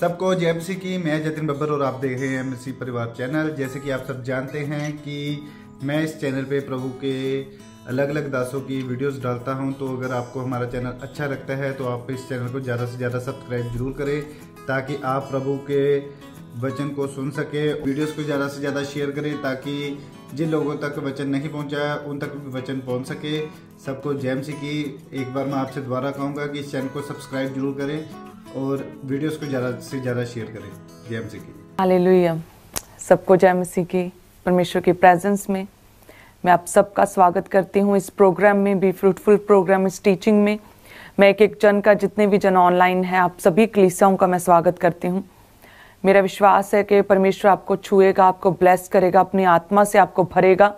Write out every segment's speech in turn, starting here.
सबको सी की मैं जतिन बब्बर और आप देख रहे हैं एमसी परिवार चैनल जैसे कि आप सब जानते हैं कि मैं इस चैनल पे प्रभु के अलग अलग दासों की वीडियोस डालता हूं तो अगर आपको हमारा चैनल अच्छा लगता है तो आप इस चैनल को ज़्यादा से ज़्यादा सब्सक्राइब जरूर करें ताकि आप प्रभु के वचन को सुन सके वीडियोस को ज़्यादा से ज़्यादा शेयर करें ताकि जिन लोगों तक वचन नहीं पहुंचा उन तक भी वचन पहुंच सके सबको सी की एक बार मैं आपसे दोबारा कहूँगा कि इस चैनल को सब्सक्राइब जरूर करें और वीडियोस को ज़्यादा से ज़्यादा शेयर करें जय मसीह की हालेलुया सबको जय मसीह की परमेश्वर के प्रेजेंस में मैं आप सबका स्वागत करती हूँ इस प्रोग्राम में भी फ्रूटफुल प्रोग्राम इस टीचिंग में मैं एक एक जन का जितने भी जन ऑनलाइन है आप सभी कलिसाओं का मैं स्वागत करती हूँ मेरा विश्वास है कि परमेश्वर आपको छुएगा आपको ब्लेस करेगा अपनी आत्मा से आपको भरेगा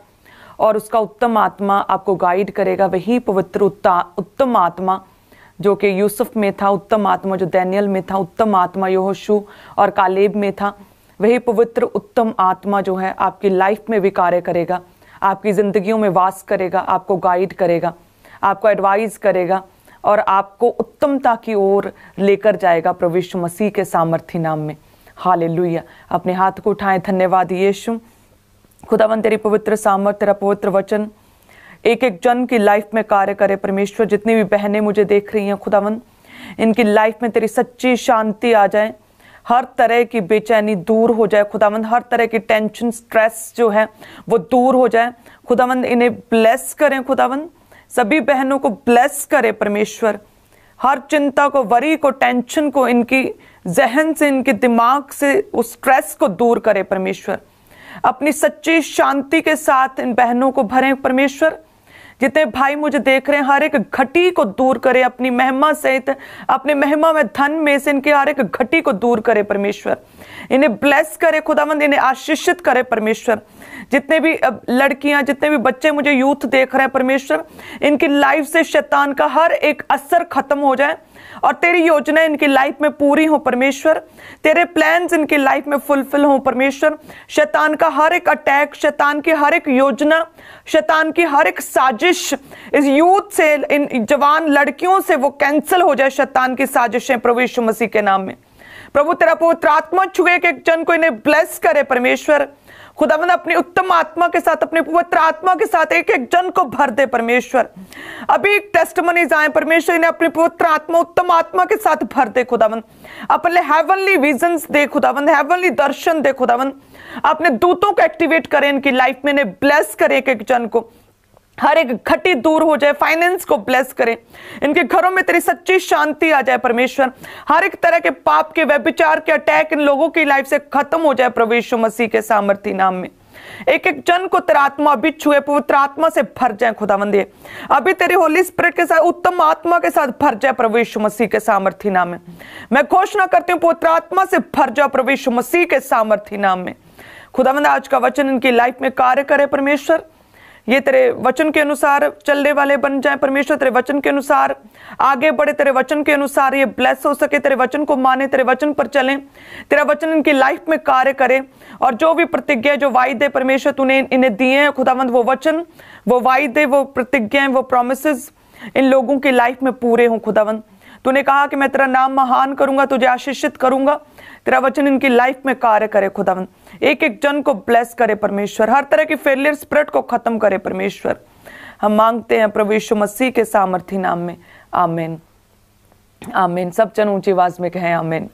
और उसका उत्तम आत्मा आपको गाइड करेगा वही पवित्र उत्तम आत्मा जो कि यूसुफ में था उत्तम आत्मा जो दैनियल में था उत्तम आत्मा यहोशु और कालेब में था वही पवित्र उत्तम आत्मा जो है आपकी लाइफ में भी कार्य करेगा आपकी ज़िंदगियों में वास करेगा आपको गाइड करेगा आपको एडवाइस करेगा और आपको उत्तमता की ओर लेकर जाएगा प्रविष्णु मसीह के सामर्थ्य नाम में हाल अपने हाथ को उठाएं धन्यवाद यीशु खुदावन तेरी पवित्र सामर्थ तेरा पवित्र वचन एक एक जन की लाइफ में कार्य करे परमेश्वर जितनी भी बहनें मुझे देख रही हैं खुदावन इनकी लाइफ में तेरी सच्ची शांति आ जाए हर तरह की बेचैनी दूर हो जाए खुदावंद हर तरह की टेंशन स्ट्रेस जो है वो दूर हो जाए खुदावंद इन्हें ब्लेस करें खुदावंद सभी बहनों को ब्लेस करे परमेश्वर हर चिंता को वरी को टेंशन को इनकी जहन से इनके दिमाग से उस स्ट्रेस को दूर करे परमेश्वर अपनी सच्ची शांति के साथ इन बहनों को भरें परमेश्वर जितने भाई मुझे देख रहे हैं हर एक घटी को दूर करे अपनी महिमा सहित अपने महिमा में धन में से इनके हर एक घटी को दूर करे परमेश्वर इन्हें ब्लेस करे खुदावंद इन्हें आशीषित करे परमेश्वर जितने भी लड़कियां जितने भी बच्चे मुझे यूथ देख रहे हैं परमेश्वर इनकी लाइफ से शैतान का हर एक असर खत्म हो जाए और तेरी योजना इनकी लाइफ में पूरी हो परमेश्वर तेरे प्लान्स इनके लाइफ में फुलफिल हो परमेश्वर शैतान का हर एक अटैक शैतान की हर एक योजना शैतान की हर एक साजिश इस यूथ से इन जवान लड़कियों से वो कैंसिल हो जाए शैतान की साजिशें प्रभु यीशु मसीह के नाम में प्रभु तेरा पवित्र आत्मा छुए के जन को इन्हें ब्लेस करे परमेश्वर खुदावन अपनी उत्तम आत्मा के साथ अपने पवित्र आत्मा के साथ एक एक जन को भर दे परमेश्वर अभी एक टेस्ट टेस्टमनीज आए परमेश्वर इन्हें अपनी पवित्र आत्मा उत्तम आत्मा के साथ भर दे खुदावन अपने हेवनली विजन दे खुदावन हेवनली दर्शन दे खुदावन अपने दूतों को एक्टिवेट करें इनकी लाइफ में इन्हें ब्लेस करें एक एक जन को हर एक घटी दूर हो जाए फाइनेंस को ब्लेस करें इनके घरों में तेरी सच्ची शांति आ जाए परमेश्वर हर एक तरह के पाप के व्यभिचार के अटैक इन लोगों की लाइफ से खत्म हो जाए प्रवेश मसीह के सामर्थ्य नाम में एक एक जन को तेरा आत्मा अभी छुए पवित्र आत्मा से भर जाए खुदावंदे अभी तेरी होली स्पिरिट के साथ उत्तम आत्मा के साथ भर जाए प्रवेश मसीह के सामर्थ्य नाम में मैं घोषणा करती हूँ पवित्र आत्मा से भर जाओ प्रवेश मसीह के सामर्थ्य नाम में खुदावंद आज का वचन इनकी लाइफ में कार्य करे परमेश्वर ये तेरे वचन के अनुसार चलने वाले बन जाए परमेश्वर तेरे वचन के अनुसार आगे बढ़े तेरे वचन के अनुसार ये ब्लेस हो सके तेरे वचन को माने तेरे वचन पर चलें तेरा वचन इनकी लाइफ में कार्य करे और जो भी प्रतिज्ञा जो वायदे परमेश्वर तूने इन्हें दिए हैं खुदावंद वो वचन वो वायदे वो प्रतिज्ञाएं वो प्रोमिस इन लोगों की लाइफ में पूरे हों खुदावंद तूने कहा कि मैं तेरा नाम महान करूंगा तुझे आशीषित करूंगा तेरा वचन इनकी लाइफ में कार्य करे खुदावन एक एक जन को ब्लेस करे परमेश्वर हर तरह की फेलियर स्प्रेड को खत्म करे परमेश्वर हम मांगते हैं प्रभु यीशु मसीह के सामर्थ्य नाम में आमेन आमेन सब जन ऊंची आवाज में कहें आमेन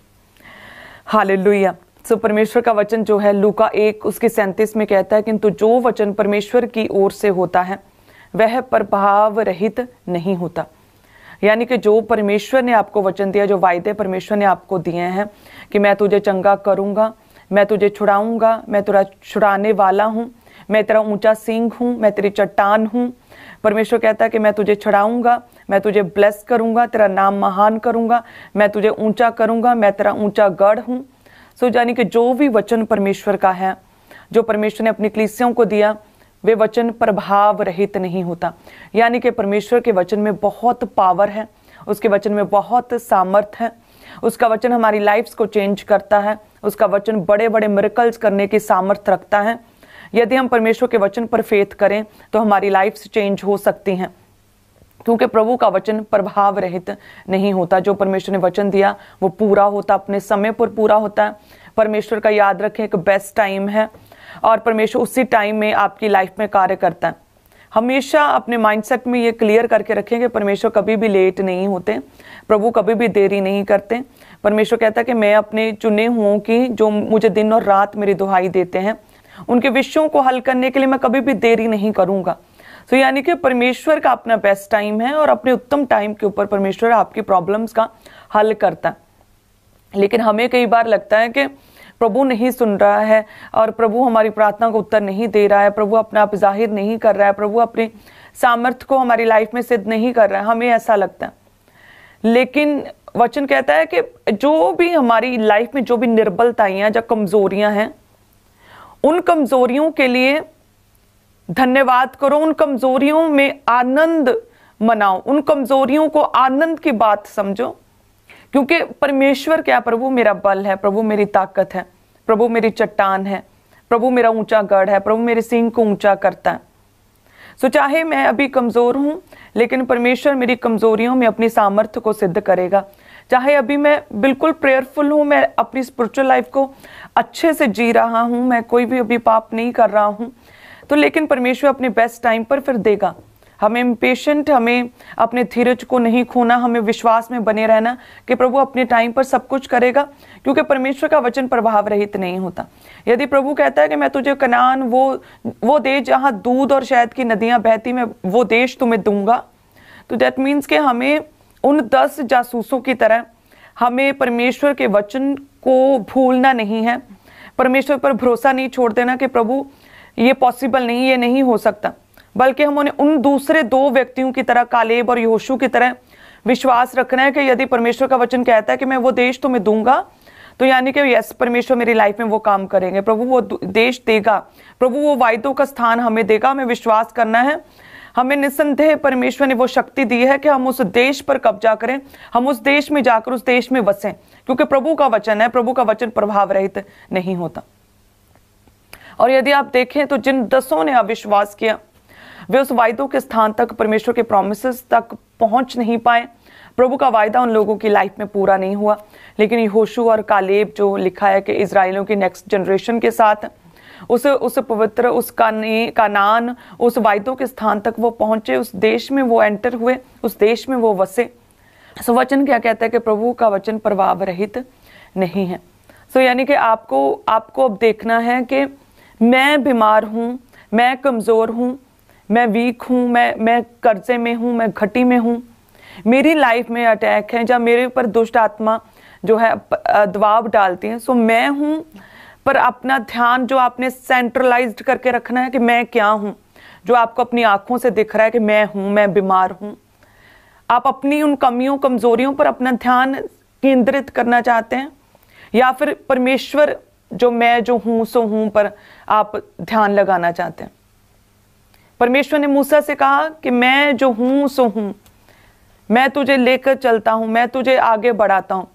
हालेलुया सो परमेश्वर का वचन जो है लूका एक उसके सैंतीस में कहता है किंतु जो वचन परमेश्वर की ओर से होता है वह प्रभाव रहित नहीं होता यानी कि जो परमेश्वर ने आपको वचन दिया जो वायदे परमेश्वर ने आपको दिए हैं कि मैं तुझे चंगा करूँगा मैं तुझे छुड़ाऊँगा मैं तेरा छुड़ाने वाला हूँ मैं तेरा ऊंचा सिंह हूँ मैं तेरी चट्टान हूँ परमेश्वर कहता है कि मैं तुझे छुड़ाऊँगा मैं तुझे ब्लेस करूँगा तेरा नाम महान करूँगा मैं तुझे ऊंचा करूँगा मैं तेरा ऊंचा गढ़ हूँ सो यानी कि जो भी वचन परमेश्वर का है जो परमेश्वर ने अपनी क्लिसियों को दिया वे वचन प्रभाव रहित नहीं होता यानी कि परमेश्वर के वचन में बहुत पावर है उसके वचन में बहुत सामर्थ है उसका वचन हमारी लाइफ्स को चेंज करता है उसका वचन बड़े बड़े मिरकल्स करने की सामर्थ रखता है यदि हम परमेश्वर के वचन पर फेथ करें तो हमारी लाइफ्स चेंज हो सकती हैं क्योंकि प्रभु का वचन प्रभाव रहित नहीं होता जो परमेश्वर ने वचन दिया वो पूरा होता अपने समय पर पूरा होता है परमेश्वर का याद रखें एक बेस्ट टाइम है और परमेश्वर उसी टाइम में आपकी लाइफ में कार्य करता है हमेशा अपने माइंडसेट में ये क्लियर करके रखें कि परमेश्वर कभी भी लेट नहीं होते प्रभु कभी भी देरी नहीं करते परमेश्वर कहता है कि मैं अपने चुने हुओं की जो मुझे दिन और रात मेरी दुहाई देते हैं उनके विषयों को हल करने के लिए मैं कभी भी देरी नहीं करूँगा सो तो so, यानी कि परमेश्वर का अपना बेस्ट टाइम है और अपने उत्तम टाइम के ऊपर परमेश्वर आपकी प्रॉब्लम्स का हल करता है लेकिन हमें कई बार लगता है कि प्रभु नहीं सुन रहा है और प्रभु हमारी प्रार्थना को उत्तर नहीं दे रहा है प्रभु अपना आप जाहिर नहीं कर रहा है प्रभु अपने सामर्थ्य को हमारी लाइफ में सिद्ध नहीं कर रहा है हमें ऐसा लगता है लेकिन वचन कहता है कि जो भी हमारी लाइफ में जो भी निर्बलताइयाँ या कमज़ोरियाँ हैं उन कमज़ोरियों के लिए धन्यवाद करो उन कमज़ोरियों में आनंद मनाओ उन कमज़ोरियों को आनंद की बात समझो क्योंकि परमेश्वर क्या प्रभु मेरा बल है प्रभु मेरी ताकत है प्रभु मेरी चट्टान है प्रभु मेरा ऊंचा गढ़ है प्रभु मेरे सिंह को ऊंचा करता है सो चाहे मैं अभी कमज़ोर हूँ लेकिन परमेश्वर मेरी कमज़ोरियों में अपनी सामर्थ्य को सिद्ध करेगा चाहे अभी मैं बिल्कुल प्रेयरफुल हूँ मैं अपनी स्पिरिचुअल लाइफ को अच्छे से जी रहा हूँ मैं कोई भी अभी पाप नहीं कर रहा हूँ तो लेकिन परमेश्वर अपने बेस्ट टाइम पर फिर देगा हमें इम्पेशेंट हमें अपने धीरज को नहीं खोना हमें विश्वास में बने रहना कि प्रभु अपने टाइम पर सब कुछ करेगा क्योंकि परमेश्वर का वचन प्रभाव रहित नहीं होता यदि प्रभु कहता है कि मैं तुझे कनान वो वो देश जहाँ दूध और शहद की नदियाँ बहती मैं वो देश तुम्हें दूंगा तो दैट मीन्स कि हमें उन दस जासूसों की तरह हमें परमेश्वर के वचन को भूलना नहीं है परमेश्वर पर भरोसा नहीं छोड़ देना कि प्रभु ये पॉसिबल नहीं ये नहीं हो सकता बल्कि हम उन्हें उन दूसरे दो व्यक्तियों की तरह कालेब और यहोशू की तरह विश्वास रखना है कि यदि परमेश्वर का वचन कहता है कि मैं वो देश तुम्हें दूंगा तो यानी कि यस परमेश्वर मेरी लाइफ में वो काम करेंगे प्रभु वो देश देगा प्रभु वो वायदों का स्थान हमें देगा हमें विश्वास करना है हमें निसंदेह परमेश्वर ने वो शक्ति दी है कि हम उस देश पर कब्जा करें हम उस देश में जाकर उस देश में बसें क्योंकि प्रभु का वचन है प्रभु का वचन प्रभाव रहित नहीं होता और यदि आप देखें तो जिन दसों ने अविश्वास किया वे उस वायदों के स्थान तक परमेश्वर के प्रोमिस तक पहुंच नहीं पाए प्रभु का वायदा उन लोगों की लाइफ में पूरा नहीं हुआ लेकिन यहोशु और कालेब जो लिखा है कि इसराइलों के नेक्स्ट जनरेशन के साथ उस उस पवित्र उस काने कानान उस वायदों के स्थान तक वो पहुंचे उस देश में वो एंटर हुए उस देश में वो वसे सो वचन क्या कहता है कि प्रभु का वचन प्रभाव रहित नहीं है सो यानी कि आपको आपको अब देखना है कि मैं बीमार हूँ मैं कमज़ोर हूँ मैं वीक हूँ मैं मैं कर्जे में हूँ मैं घटी में हूँ मेरी लाइफ में अटैक है जब मेरे ऊपर दुष्ट आत्मा जो है दबाव डालती है सो मैं हूँ पर अपना ध्यान जो आपने सेंट्रलाइज्ड करके रखना है कि मैं क्या हूँ जो आपको अपनी आंखों से दिख रहा है कि मैं हूँ मैं बीमार हूँ आप अपनी उन कमियों कमजोरियों पर अपना ध्यान केंद्रित करना चाहते हैं या फिर परमेश्वर जो मैं जो हूँ सो हूँ पर आप ध्यान लगाना चाहते हैं परमेश्वर ने मूसा से कहा कि मैं जो हूँ सो हूँ मैं तुझे लेकर चलता हूँ मैं तुझे आगे बढ़ाता हूँ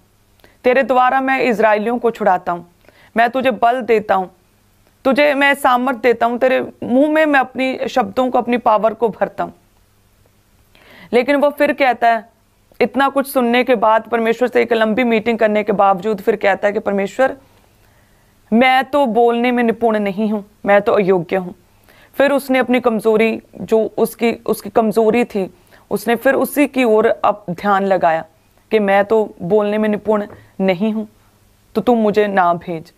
तेरे द्वारा मैं इसराइलियों को छुड़ाता हूँ मैं तुझे बल देता हूँ तुझे मैं सामर्थ देता हूँ तेरे मुंह में मैं अपनी शब्दों को अपनी पावर को भरता हूँ लेकिन वो फिर कहता है इतना कुछ सुनने के बाद परमेश्वर से एक लंबी मीटिंग करने के बावजूद फिर कहता है कि परमेश्वर मैं तो बोलने में निपुण नहीं हूँ मैं तो अयोग्य हूँ फिर उसने अपनी कमज़ोरी जो उसकी उसकी कमज़ोरी थी उसने फिर उसी की ओर अब ध्यान लगाया कि मैं तो बोलने में निपुण नहीं हूं तो तुम मुझे ना भेज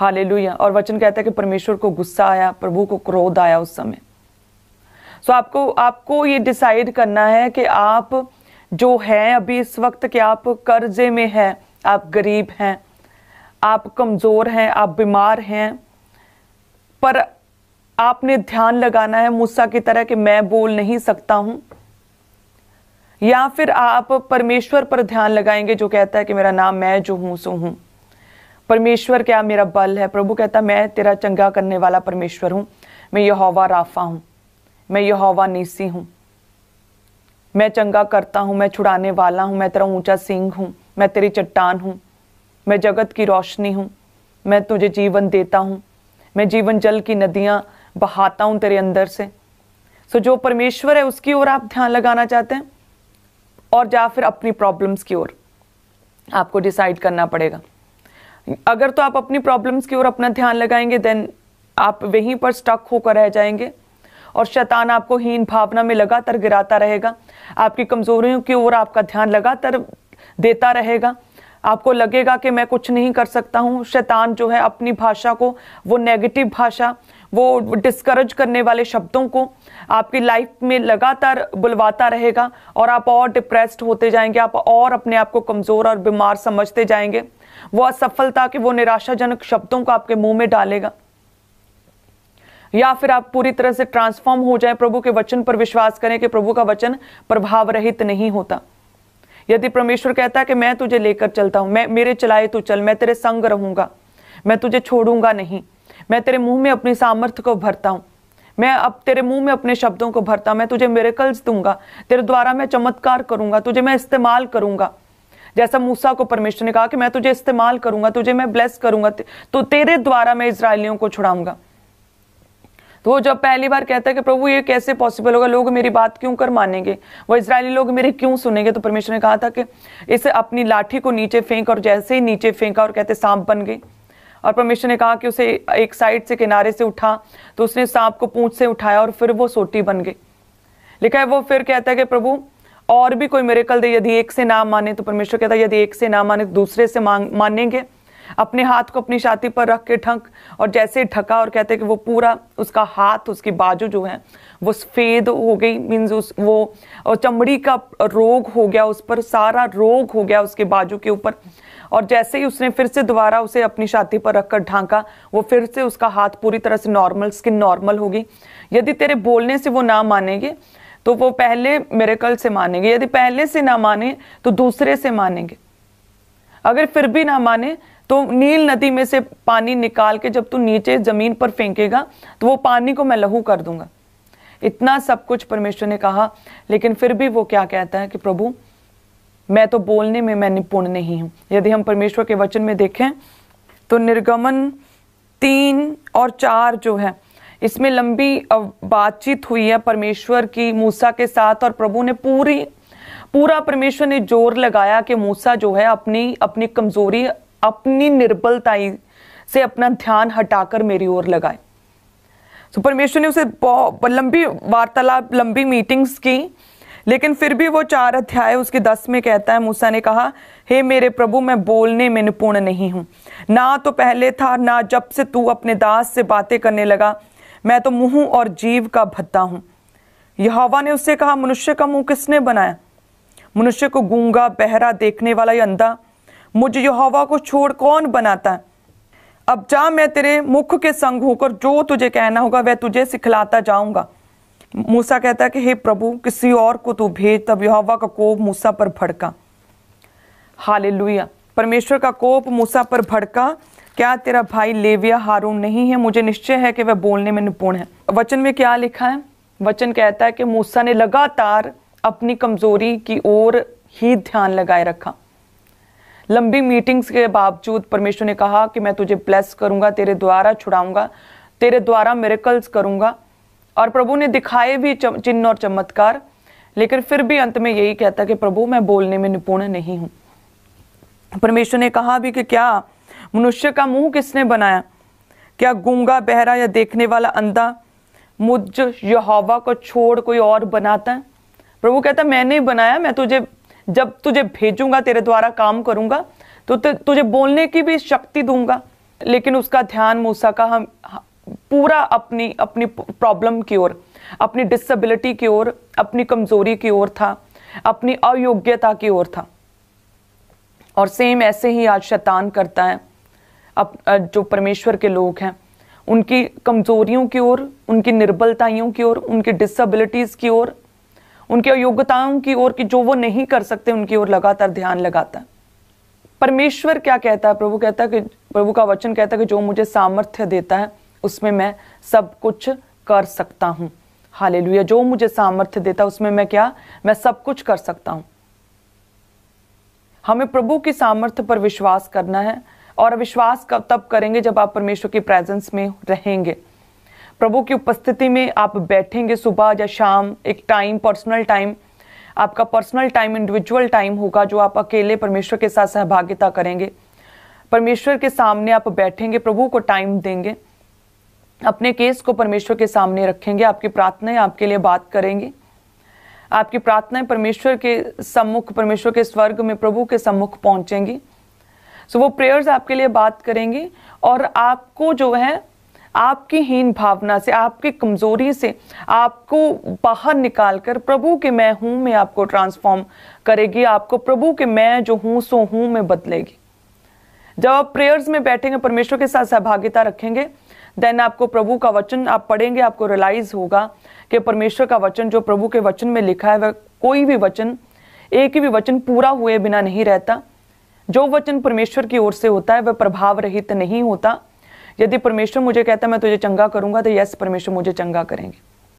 हाले और वचन कहता है कि परमेश्वर को गुस्सा आया प्रभु को क्रोध आया उस समय सो आपको आपको ये डिसाइड करना है कि आप जो हैं अभी इस वक्त कि आप कर्जे में हैं आप गरीब हैं आप कमज़ोर हैं आप बीमार हैं पर आपने ध्यान लगाना है मूसा की तरह कि मैं बोल नहीं सकता हूं या फिर आप परमेश्वर पर ध्यान लगाएंगे जो कहता है कि मेरा नाम मैं जो हूं सो हूं परमेश्वर क्या मेरा बल है प्रभु कहता मैं तेरा चंगा करने वाला परमेश्वर हूं मैं यहोवा राफा हूं मैं यहोवा नीसी हूं मैं चंगा करता हूं मैं छुड़ाने वाला हूं मैं तेरा ऊंचा सिंह हूं मैं तेरी चट्टान हूं मैं जगत की रोशनी हूं मैं तुझे जीवन देता हूं मैं जीवन जल की नदियां बहाता हूं तेरे अंदर से सो जो परमेश्वर है उसकी ओर आप ध्यान लगाना चाहते हैं और या फिर अपनी प्रॉब्लम्स की ओर आपको डिसाइड करना पड़ेगा अगर तो आप अपनी प्रॉब्लम्स की ओर अपना ध्यान लगाएंगे देन आप वहीं पर स्टक होकर रह जाएंगे और शैतान आपको हीन भावना में लगातार गिराता रहेगा आपकी कमजोरियों की ओर आपका ध्यान लगातार देता रहेगा आपको लगेगा कि मैं कुछ नहीं कर सकता हूँ शैतान जो है अपनी भाषा को वो नेगेटिव भाषा वो डिस्करेज करने वाले शब्दों को आपकी लाइफ में लगातार बुलवाता रहेगा और आप और डिप्रेस्ड होते जाएंगे आप और अपने आप को कमज़ोर और बीमार समझते जाएंगे वो असफलता के वो निराशाजनक शब्दों को आपके मुंह में डालेगा या फिर आप पूरी तरह से ट्रांसफॉर्म हो जाए प्रभु के वचन पर विश्वास करें कि प्रभु का वचन प्रभाव रहित नहीं होता यदि परमेश्वर कहता है कि मैं तुझे लेकर चलता हूं मैं मेरे चलाए तू चल मैं तेरे संग रहूंगा मैं तुझे छोड़ूंगा नहीं मैं तेरे मुंह में अपने सामर्थ्य को भरता हूँ मैं अब तेरे मुंह में अपने शब्दों को भरता मैं तुझे मेरेकल्स दूंगा तेरे द्वारा मैं चमत्कार करूंगा तुझे मैं इस्तेमाल करूंगा जैसा मूसा को परमेश्वर ने कहा कि मैं तुझे इस्तेमाल करूंगा तुझे मैं ब्लेस करूंगा तो तेरे द्वारा मैं इसराइलियों को छुड़ाऊंगा तो वो जब पहली बार कहता है कि प्रभु ये कैसे पॉसिबल होगा लोग मेरी बात क्यों कर मानेंगे वो इसराइली लोग मेरी क्यों सुनेंगे तो परमेश्वर ने कहा था कि इसे अपनी लाठी को नीचे फेंक और जैसे ही नीचे फेंका और कहते सांप बन गई और परमेश्वर ने कहा कि उसे एक साइड से किनारे से उठा तो उसने सांप को पूंछ से उठाया और फिर वो सोटी बन गई लिखा है वो फिर कहता है कि प्रभु और भी कोई मेरे कल दे यदि एक से ना माने तो परमेश्वर कहता है यदि एक से ना माने तो दूसरे से मांग मानेंगे अपने हाथ को अपनी छाती पर रख के ठंक और जैसे ठका ढका और कहते कि वो पूरा उसका हाथ उसकी बाजू जो है वो सफ़ेद हो गई मीन्स उस वो और चमड़ी का रोग हो गया उस पर सारा रोग हो गया उसके बाजू के ऊपर और जैसे ही उसने फिर से दोबारा उसे अपनी छाती पर रखकर ढांका वो फिर से उसका हाथ पूरी तरह से नॉर्मल स्किन नॉर्मल होगी यदि तेरे बोलने से वो ना मानेंगे तो वो पहले मेरेकल से मानेंगे यदि पहले से ना माने तो दूसरे से मानेंगे अगर फिर भी ना माने तो नील नदी में से पानी निकाल के जब तू नीचे जमीन पर फेंकेगा तो वो पानी को मैं लहू कर दूंगा इतना सब कुछ परमेश्वर ने कहा लेकिन फिर भी वो क्या कहता है कि प्रभु मैं तो बोलने में मैं निपुण नहीं हूं यदि हम परमेश्वर के वचन में देखें तो निर्गमन तीन और चार जो है इसमें लंबी बातचीत हुई है परमेश्वर की मूसा के साथ और प्रभु ने पूरी पूरा परमेश्वर ने जोर लगाया कि मूसा जो है अपनी अपनी कमजोरी अपनी निर्बलताई से अपना ध्यान हटाकर मेरी ओर लगाए तो परमेश्वर ने उसे लंबी वार्तालाप लंबी मीटिंग्स की लेकिन फिर भी वो चार अध्याय उसके दस में कहता है मूसा ने कहा हे hey, मेरे प्रभु मैं बोलने में निपुण नहीं हूँ ना तो पहले था ना जब से तू अपने दास से बातें करने लगा मैं तो मुंह और जीव का भत्ता हूँ यहावा ने उससे कहा मनुष्य का मुंह किसने बनाया मनुष्य को गूंगा बहरा देखने वाला या अंधा मुझ यहावा को छोड़ कौन बनाता है अब जा मैं तेरे मुख के संग होकर जो तुझे कहना होगा वह तुझे सिखलाता जाऊंगा मूसा कहता है कि हे प्रभु किसी और को तू भेज तब यहोवा का कोप मूसा पर भड़का हाल परमेश्वर का कोप मूसा पर भड़का क्या तेरा भाई लेविया हारून नहीं है मुझे निश्चय है कि वह बोलने में निपुण है वचन में क्या लिखा है वचन कहता है कि मूसा ने लगातार अपनी कमजोरी की ओर ही ध्यान लगाए रखा लंबी मीटिंग्स के बावजूद परमेश्वर ने कहा कि मैं तुझे ब्लेस करूंगा तेरे द्वारा छुड़ाऊंगा तेरे द्वारा मेरेकल्स करूंगा और प्रभु ने दिखाए भी चिन्ह और चमत्कार लेकिन फिर भी अंत में यही कहता कि प्रभु मैं बोलने में निपुण नहीं हूं परमेश्वर ने कहा भी कि क्या मनुष्य का मुंह किसने बनाया क्या गूंगा बहरा या देखने वाला अंधा मुझ यहोवा को छोड़ कोई और बनाता है प्रभु कहता मैंने बनाया मैं तुझे जब तुझे भेजूंगा तेरे द्वारा काम करूंगा तो तुझे बोलने की भी शक्ति दूंगा लेकिन उसका ध्यान मूसा का हम पूरा अपनी अपनी प्रॉब्लम की ओर अपनी डिसेबिलिटी की ओर अपनी कमज़ोरी की ओर था अपनी अयोग्यता की ओर था और सेम ऐसे ही आज शैतान करता है अब जो परमेश्वर के लोग हैं उनकी कमज़ोरियों की ओर उनकी निर्बलताइयों की ओर उनकी डिसेबिलिटीज़ की ओर उनकी अयोग्यताओं की ओर कि जो वो नहीं कर सकते उनकी ओर लगातार ध्यान लगाता है परमेश्वर क्या कहता है प्रभु कहता है कि प्रभु का वचन कहता है कि जो मुझे सामर्थ्य देता है उसमें मैं सब कुछ कर सकता हूँ हालेलुया जो मुझे सामर्थ्य देता उसमें मैं क्या मैं सब कुछ कर सकता हूँ हमें प्रभु की सामर्थ्य पर विश्वास करना है और विश्वास कब तब करेंगे जब आप परमेश्वर की प्रेजेंस में रहेंगे प्रभु की उपस्थिति में आप बैठेंगे सुबह या शाम एक टाइम पर्सनल टाइम आपका पर्सनल टाइम इंडिविजुअल टाइम होगा जो आप अकेले परमेश्वर के साथ सहभागिता करेंगे परमेश्वर के सामने आप बैठेंगे प्रभु को टाइम देंगे अपने केस को परमेश्वर के सामने रखेंगे आपकी प्रार्थनाएं आपके लिए बात करेंगे आपकी प्रार्थनाएं परमेश्वर के सम्मुख परमेश्वर के स्वर्ग में प्रभु के सम्मुख पहुंचेंगी सो so, वो प्रेयर्स आपके लिए बात करेंगे और आपको जो है आपकी हीन भावना से आपकी कमजोरी से आपको बाहर निकाल कर प्रभु के मैं हूँ में आपको ट्रांसफॉर्म करेगी आपको प्रभु के मैं जो हूँ सो हूँ में बदलेगी जब आप प्रेयर्स में बैठेंगे परमेश्वर के साथ सहभागिता रखेंगे देन आपको प्रभु का वचन आप पढ़ेंगे आपको रियलाइज होगा कि परमेश्वर का वचन जो प्रभु के वचन में लिखा है वह कोई भी वचन एक भी वचन पूरा हुए बिना नहीं रहता जो वचन परमेश्वर की ओर से होता है वह प्रभाव रहित नहीं होता यदि परमेश्वर मुझे कहता मैं तुझे चंगा करूंगा तो यस परमेश्वर मुझे चंगा करेंगे